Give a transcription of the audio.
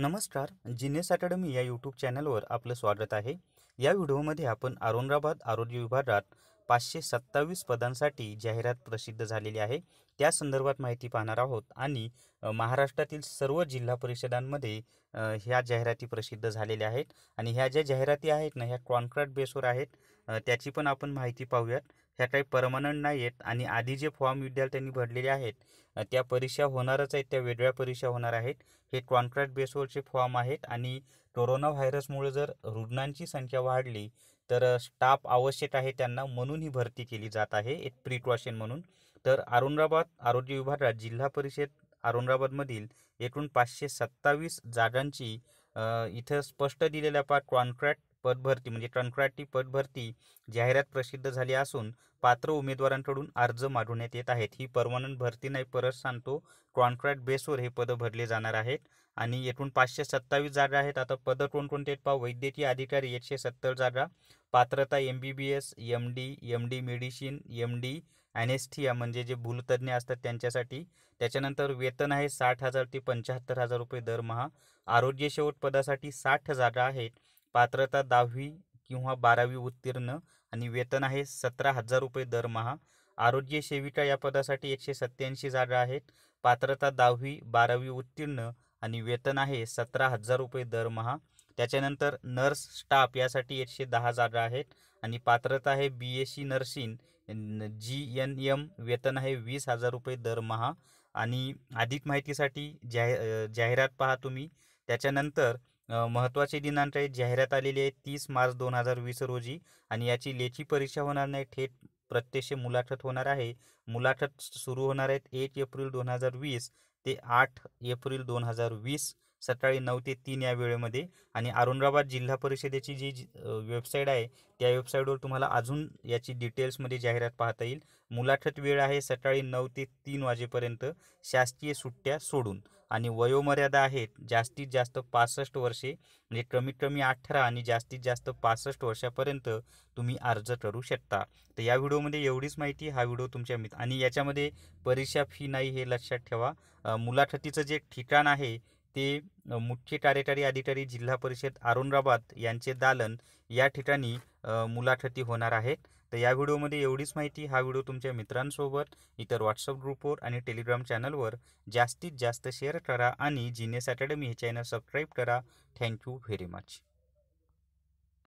नमस्कार जिनेस अकॅडमी या यूट्यूब चॅनलवर आपलं स्वागत आहे या व्हिडिओमध्ये आपण औरंगाबाद आरोग्य विभागात पाचशे सत्तावीस पदांसाठी जाहिरात प्रसिद्ध झालेली आहे त्या संदर्भात माहिती पाहणार आहोत आणि महाराष्ट्रातील सर्व जिल्हा परिषदांमध्ये ह्या जाहिराती प्रसिद्ध झालेल्या आहेत आणि ह्या ज्या जाहिराती आहेत ना ह्या कॉन्ट्रॅक्ट बेसवर आहेत त्याची पण आपण माहिती पाहूयात ह्या काही परमनंट नाही आहेत आणि आधी जे फॉर्म विद्यार्थ्यांनी भरलेले आहेत त्या परीक्षा होणारच आहेत त्या वेगळ्या परीक्षा होणार आहेत हे कॉन्ट्रॅक्ट बेसवरचे फॉर्म आहेत आणि कोरोना व्हायरसमुळे जर रुग्णांची संख्या वाढली तर स्टाफ आवश्यक आहे त्यांना म्हणून ही भरती केली जात आहे एक प्रिकॉशन म्हणून तर औरंगाबाद आरोग्य विभागात जिल्हा परिषद औरंगाबादमधील एकूण पाचशे सत्तावीस जागांची इथं स्पष्ट दिलेल्या पा कॉन्ट्रॅक्ट पदभरती म्हणजे कॉन्ट्रॅक्टी पदभरती जाहिरात प्रसिद्ध झाली असून पात्र उमेदवारांकडून अर्ज मागवण्यात येत आहेत ही परमानंट भरती नाही परत सांगतो कॉन्ट्रॅक्ट बेसवर हे पदं भरले जाणार आहेत आणि एकूण पाचशे सत्तावीस जागा आहेत आता पद कोणकोणते आहेत पा वैद्यकीय अधिकारी एकशे सत्तर जागा पात्रता M B B S M D M D medicine M D anaesthesia म्हणजे जे भूलतज्ञ असतात त्यांच्यासाठी त्याच्यानंतर वेतन आहे साठ हजार ते पंच्याहत्तर हजार रुपये दरमहा आरोग्य शेवट पदासाठी साठ जागा आहेत पात्रता दहावी किंवा बारावी उत्तीर्ण आणि वेतन आहे सतरा हजार रुपये दरमहा आरोग्य सेविका या पदासाठी एकशे सत्त्याऐंशी जागा आहेत पात्रता दहावी बारावी उत्तीर्ण आणि वेतन आहे सतरा हजार रुपये दरमहा त्याच्यानंतर नर्स स्टाफ यासाठी एकशे दहा जागा आहेत आणि पात्रता आहे B C nursing G N M वेतन आहे वीस हजार रुपये दरमहा आणि अधिक माहितीसाठी जाहि जाहिरात पहा तुम्ही त्याच्यानंतर महत्त्वाचे दिनांक आहे जाहिरात आलेली आहे तीस मार्च दोन हजार वीस रोजी आणि याची लेखी परीक्षा होणार नाही थेट प्रत्यक्ष मुलाखत होणार आहे मुलाखत सुरू होणार आहेत एक एप्रिल दोन हजार वीस ते आठ एप्रिल दोन हजार वीस सकाळी नऊ ते तीन या वेळेमध्ये आणि औरंगाबाद जिल्हा परिषदेची जी वेबसाईट आहे त्या वेबसाईटवर तुम्हाला अजून याची डिटेल्समध्ये जाहिरात पाहता येईल मुलाखत वेळ आहे सकाळी नऊ ते तीन वाजेपर्यंत शासकीय सुट्ट्या सोडून आणि वयोमर्यादा आहेत जास्तीत जास्त पासष्ट वर्षे म्हणजे कमीत कमी अठरा आणि जास्तीत जास्त पासष्ट वर्षापर्यंत तुम्ही अर्ज करू शकता तर या व्हिडिओमध्ये एवढीच माहिती हा व्हिडिओ तुमच्या मित्र आणि याच्यामध्ये परीक्षा फी नाही हे लक्षात ठेवा मुलाखतीचं जे ठिकाण आहे ते मुख्य कार्यकारी अधिकारी जिल्हा परिषद अरुणराबाद यांचे दालन या ठिकाणी मुलाखती होणार आहेत तर या व्हिडिओमध्ये एवढीच माहिती हा व्हिडिओ तुमच्या मित्रांसोबत इतर व्हॉट्सअप ग्रुपवर आणि टेलिग्राम चॅनलवर जास्तीत जास्त शेअर करा आणि जिनेस अकॅडमी हे चॅनल सबस्क्राईब करा थँक्यू व्हेरी मच